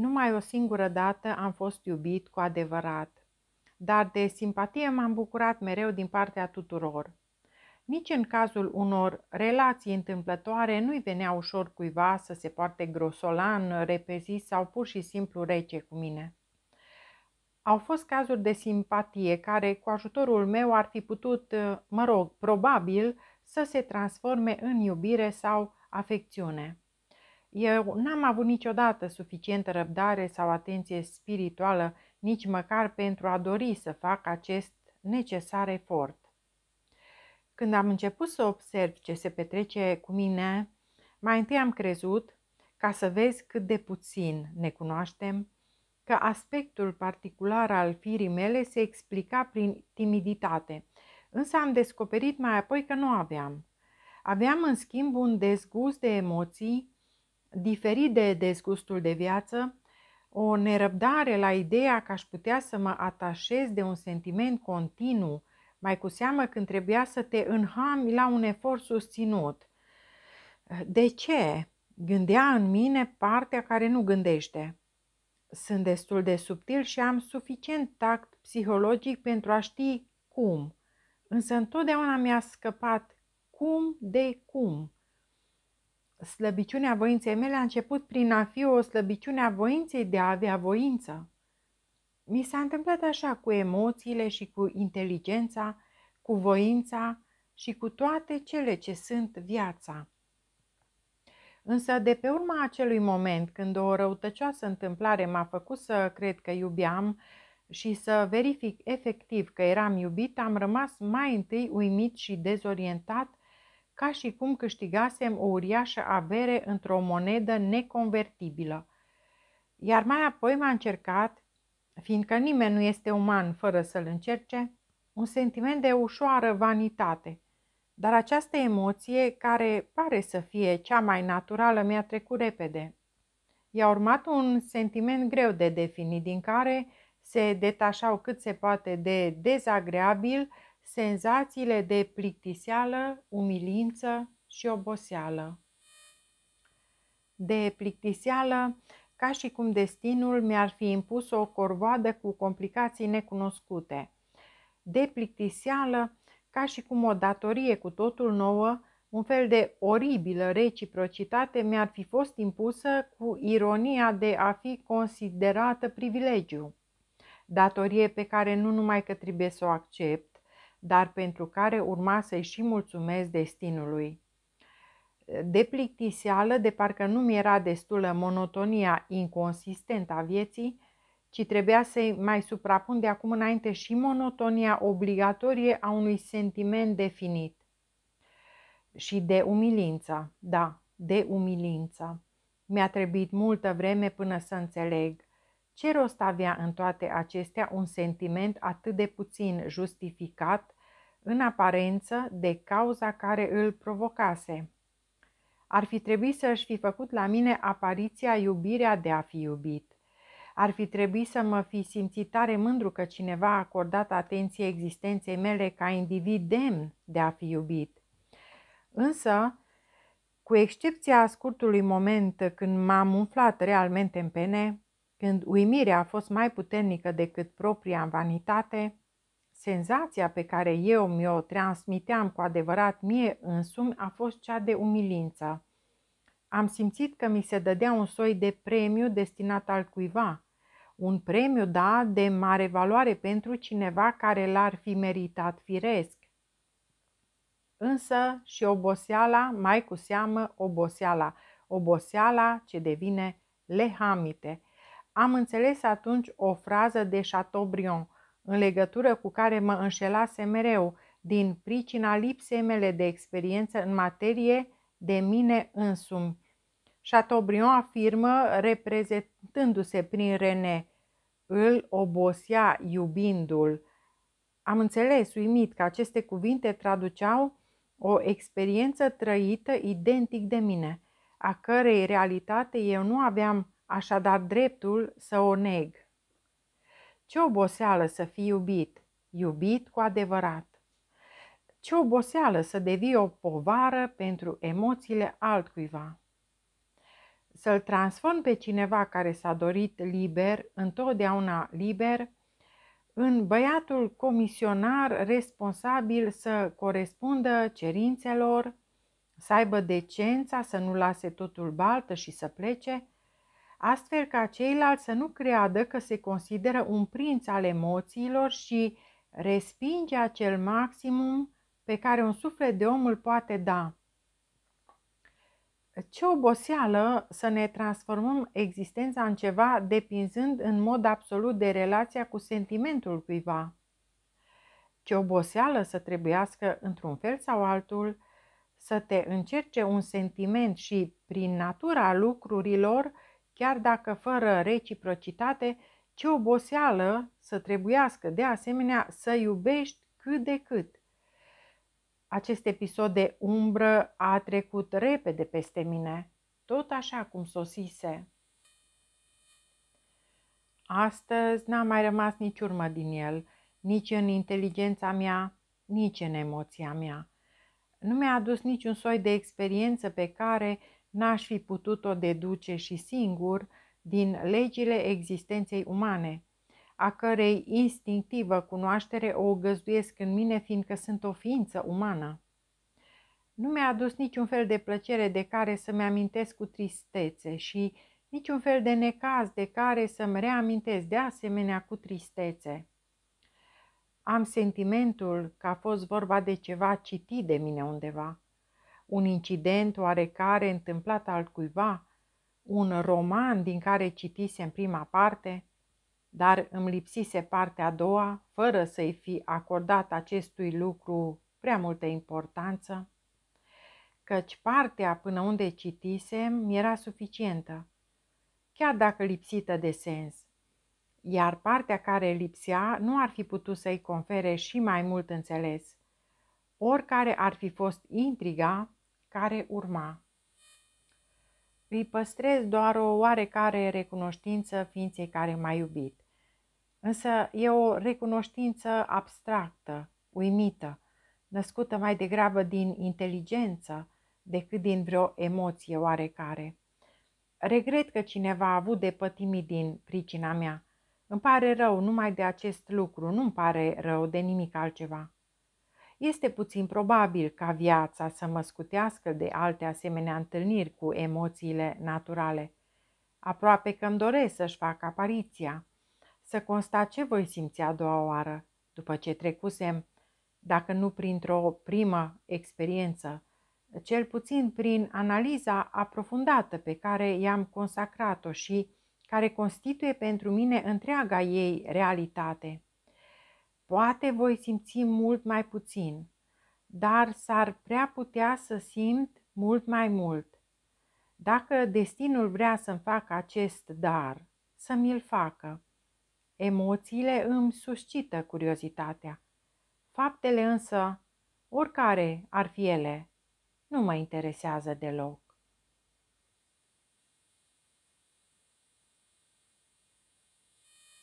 Numai o singură dată am fost iubit cu adevărat, dar de simpatie m-am bucurat mereu din partea tuturor. Nici în cazul unor relații întâmplătoare nu-i venea ușor cuiva să se poarte grosolan, repezi sau pur și simplu rece cu mine. Au fost cazuri de simpatie care, cu ajutorul meu, ar fi putut, mă rog, probabil, să se transforme în iubire sau afecțiune. Eu n-am avut niciodată suficientă răbdare sau atenție spirituală, nici măcar pentru a dori să fac acest necesar efort. Când am început să observ ce se petrece cu mine, mai întâi am crezut, ca să vezi cât de puțin ne cunoaștem, că aspectul particular al firii mele se explica prin timiditate, însă am descoperit mai apoi că nu aveam. Aveam, în schimb, un dezgust de emoții diferit de dezgustul de viață, o nerăbdare la ideea că aș putea să mă atașez de un sentiment continuu, mai cu seamă când trebuia să te înhami la un efort susținut. De ce? Gândea în mine partea care nu gândește. Sunt destul de subtil și am suficient tact psihologic pentru a ști cum, însă întotdeauna mi-a scăpat cum de cum slăbiciunea voinței mele a început prin a fi o slăbiciune a voinței de a avea voință. Mi s-a întâmplat așa cu emoțiile și cu inteligența, cu voința și cu toate cele ce sunt viața. Însă de pe urma acelui moment, când o răutăcioasă întâmplare m-a făcut să cred că iubeam și să verific efectiv că eram iubit, am rămas mai întâi uimit și dezorientat ca și cum câștigasem o uriașă avere într-o monedă neconvertibilă. Iar mai apoi m-a încercat, fiindcă nimeni nu este uman fără să-l încerce, un sentiment de ușoară vanitate. Dar această emoție, care pare să fie cea mai naturală, mi-a trecut repede. I-a urmat un sentiment greu de definit, din care se detașau cât se poate de dezagreabil senzațiile de plictiseală, umilință și oboseală. De plictiseală, ca și cum destinul mi-ar fi impus o corvoadă cu complicații necunoscute. De plictiseală, ca și cum o datorie cu totul nouă, un fel de oribilă reciprocitate mi-ar fi fost impusă cu ironia de a fi considerată privilegiu. Datorie pe care nu numai că trebuie să o accept, dar pentru care urma să-i și mulțumesc destinului. De plictiseală, de parcă nu mi era destulă monotonia inconsistentă a vieții, ci trebuia să mai suprapun de acum înainte și monotonia obligatorie a unui sentiment definit. Și de umilință, da, de umilință. Mi-a trebuit multă vreme până să înțeleg. Ce rost avea în toate acestea un sentiment atât de puțin justificat, în aparență, de cauza care îl provocase? Ar fi trebuit să-și fi făcut la mine apariția iubirea de a fi iubit. Ar fi trebuit să mă fi simțit tare mândru că cineva a acordat atenție existenței mele ca individ demn de a fi iubit. Însă, cu excepția scurtului moment când m-am umflat realmente în pene, când uimirea a fost mai puternică decât propria vanitate, senzația pe care eu mi-o transmiteam cu adevărat mie însumi a fost cea de umilință. Am simțit că mi se dădea un soi de premiu destinat al cuiva, un premiu, da, de mare valoare pentru cineva care l-ar fi meritat firesc. Însă și oboseala, mai cu seamă oboseala, oboseala ce devine lehamite – am înțeles atunci o frază de Chateaubriand, în legătură cu care mă înșelase mereu, din pricina lipsei mele de experiență în materie de mine însumi. Chateaubriand afirmă, reprezentându-se prin René, îl obosea iubindu-l. Am înțeles, uimit, că aceste cuvinte traduceau o experiență trăită identic de mine, a cărei realitate eu nu aveam așadar dreptul să o neg. Ce oboseală să fii iubit, iubit cu adevărat. Ce oboseală să devii o povară pentru emoțiile altcuiva. Să-l transform pe cineva care s-a dorit liber, întotdeauna liber, în băiatul comisionar responsabil să corespundă cerințelor, să aibă decența să nu lase totul baltă și să plece, astfel ca ceilalți să nu creadă că se consideră un prinț al emoțiilor și respinge acel maximum pe care un suflet de om îl poate da. Ce oboseală să ne transformăm existența în ceva depinzând în mod absolut de relația cu sentimentul cuiva. Ce oboseală să trebuiască, într-un fel sau altul, să te încerce un sentiment și, prin natura lucrurilor, chiar dacă fără reciprocitate, ce oboseală să trebuiască de asemenea să iubești cât de cât. Acest episod de umbră a trecut repede peste mine, tot așa cum sosise. Astăzi n-a mai rămas nici urmă din el, nici în inteligența mea, nici în emoția mea. Nu mi-a adus niciun soi de experiență pe care N-aș fi putut-o deduce și singur din legile existenței umane, a cărei instinctivă cunoaștere o găzduiesc în mine fiindcă sunt o ființă umană. Nu mi-a adus niciun fel de plăcere de care să-mi amintesc cu tristețe și niciun fel de necaz de care să-mi reamintesc de asemenea cu tristețe. Am sentimentul că a fost vorba de ceva citit de mine undeva, un incident oarecare întâmplat altcuiva, un roman din care în prima parte, dar îmi lipsise partea a doua, fără să-i fi acordat acestui lucru prea multă importanță, căci partea până unde citisem era suficientă, chiar dacă lipsită de sens, iar partea care lipsea nu ar fi putut să-i confere și mai mult înțeles. Oricare ar fi fost intriga, care urma. Îi păstrez doar o oarecare recunoștință ființei care m-a iubit. Însă e o recunoștință abstractă, uimită, născută mai degrabă din inteligență decât din vreo emoție oarecare. Regret că cineva a avut de pătimit din pricina mea. Îmi pare rău numai de acest lucru, nu-mi pare rău de nimic altceva. Este puțin probabil ca viața să mă scutească de alte asemenea întâlniri cu emoțiile naturale. Aproape că îmi doresc să-și fac apariția, să constat ce voi simți a doua oară, după ce trecusem, dacă nu printr-o primă experiență, cel puțin prin analiza aprofundată pe care i-am consacrat-o și care constituie pentru mine întreaga ei realitate. Poate voi simți mult mai puțin, dar s-ar prea putea să simt mult mai mult. Dacă destinul vrea să-mi facă acest dar, să mi-l facă. Emoțiile îmi suscită curiozitatea. Faptele însă, oricare ar fi ele, nu mă interesează deloc.